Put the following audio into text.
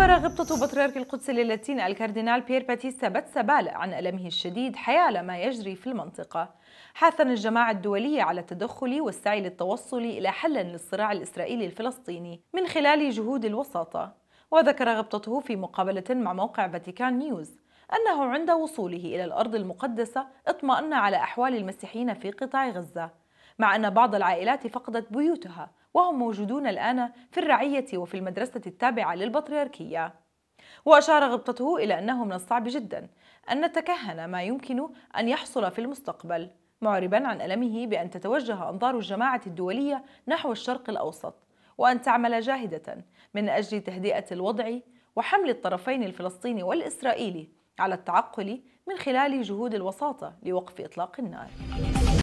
عبر غبطة بطريرك القدس اللاتين الكاردينال بيير باتيستا باتسابال عن ألمه الشديد حيال ما يجري في المنطقة حثا الجماعة الدولية على التدخل والسعي للتوصل إلى حل للصراع الإسرائيلي الفلسطيني من خلال جهود الوساطة وذكر غبطته في مقابلة مع موقع فاتيكان نيوز أنه عند وصوله إلى الأرض المقدسة اطمأن على أحوال المسيحيين في قطاع غزة مع أن بعض العائلات فقدت بيوتها وهم موجودون الآن في الرعية وفي المدرسة التابعة للبطريركية وأشار غبطته إلى أنه من الصعب جدا أن نتكهن ما يمكن أن يحصل في المستقبل معربا عن ألمه بأن تتوجه أنظار الجماعة الدولية نحو الشرق الأوسط وأن تعمل جاهدة من أجل تهدئة الوضع وحمل الطرفين الفلسطيني والإسرائيلي على التعقل من خلال جهود الوساطة لوقف إطلاق النار